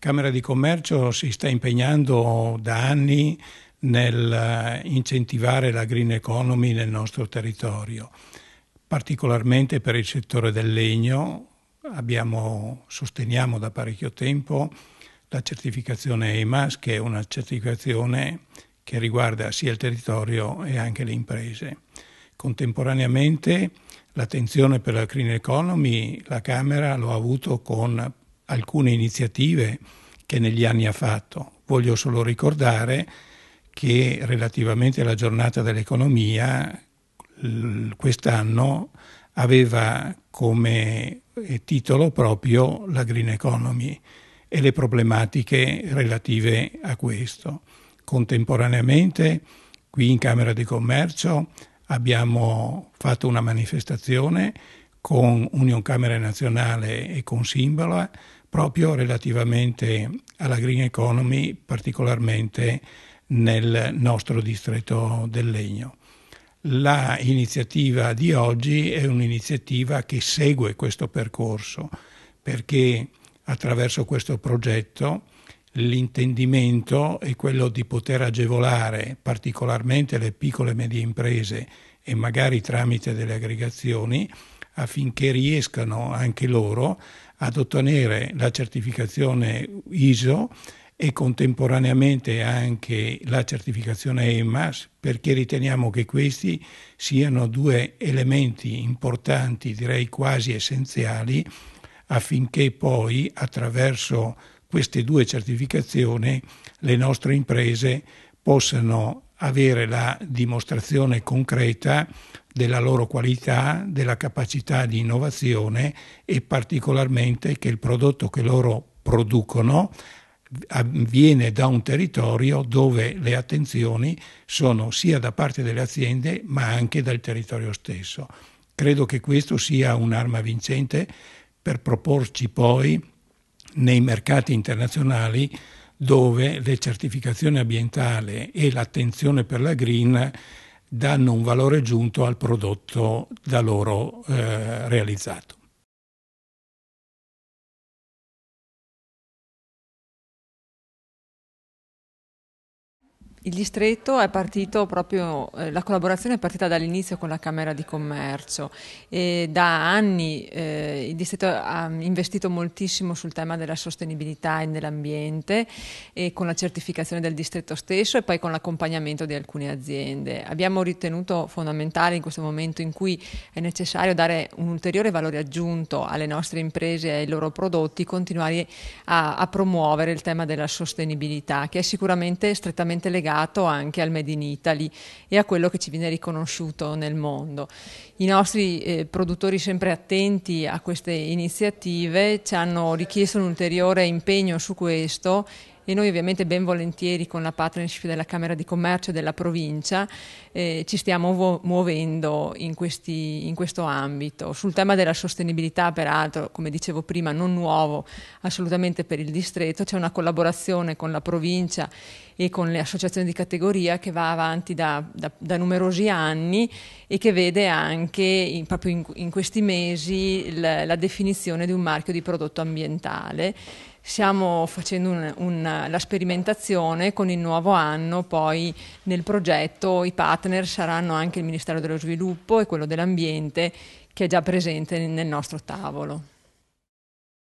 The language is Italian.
Camera di Commercio si sta impegnando da anni nel eh, incentivare la green economy nel nostro territorio, particolarmente per il settore del legno. Abbiamo, sosteniamo da parecchio tempo la certificazione EMAS, che è una certificazione che riguarda sia il territorio e anche le imprese. Contemporaneamente l'attenzione per la green economy la Camera l'ha avuto con alcune iniziative che negli anni ha fatto. Voglio solo ricordare che relativamente alla giornata dell'economia quest'anno aveva come eh, titolo proprio la green economy e le problematiche relative a questo. Contemporaneamente qui in Camera di Commercio abbiamo fatto una manifestazione con Union Camera Nazionale e con Simbola proprio relativamente alla green economy, particolarmente nel nostro distretto del legno. La iniziativa di oggi è un'iniziativa che segue questo percorso perché attraverso questo progetto l'intendimento è quello di poter agevolare particolarmente le piccole e medie imprese e magari tramite delle aggregazioni affinché riescano anche loro ad ottenere la certificazione ISO e contemporaneamente anche la certificazione EMAS perché riteniamo che questi siano due elementi importanti, direi quasi essenziali, affinché poi attraverso queste due certificazioni le nostre imprese possano avere la dimostrazione concreta della loro qualità, della capacità di innovazione e particolarmente che il prodotto che loro producono avviene da un territorio dove le attenzioni sono sia da parte delle aziende ma anche dal territorio stesso. Credo che questo sia un'arma vincente per proporci poi nei mercati internazionali dove le certificazioni ambientali e l'attenzione per la green danno un valore aggiunto al prodotto da loro eh, realizzato. Il distretto è partito proprio, eh, la collaborazione è partita dall'inizio con la Camera di Commercio e da anni eh, il distretto ha investito moltissimo sul tema della sostenibilità e dell'ambiente e con la certificazione del distretto stesso e poi con l'accompagnamento di alcune aziende. Abbiamo ritenuto fondamentale in questo momento in cui è necessario dare un ulteriore valore aggiunto alle nostre imprese e ai loro prodotti, continuare a, a promuovere il tema della sostenibilità che è sicuramente strettamente legato legato anche al Made in Italy e a quello che ci viene riconosciuto nel mondo. I nostri eh, produttori sempre attenti a queste iniziative ci hanno richiesto un ulteriore impegno su questo e noi ovviamente ben volentieri con la partnership della Camera di Commercio e della provincia eh, ci stiamo muovendo in, questi, in questo ambito. Sul tema della sostenibilità peraltro, come dicevo prima, non nuovo assolutamente per il distretto, c'è una collaborazione con la provincia e con le associazioni di categoria che va avanti da, da, da numerosi anni e che vede anche in, proprio in, in, questi mesi la, la definizione di un marchio di prodotto ambientale Stiamo facendo un, un, la sperimentazione con il nuovo anno, poi nel progetto i partner saranno anche il Ministero dello Sviluppo e quello dell'Ambiente che è già presente nel nostro tavolo.